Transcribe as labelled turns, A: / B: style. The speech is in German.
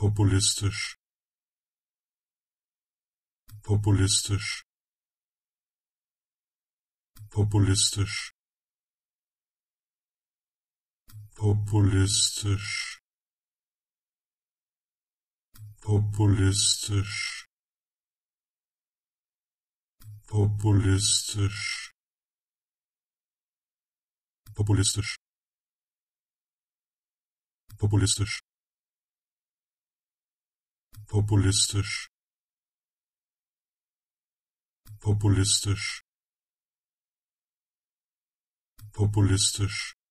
A: populistisch populistisch populistisch populistisch populistisch populistisch populistisch populistisch populistisch populistisch populistisch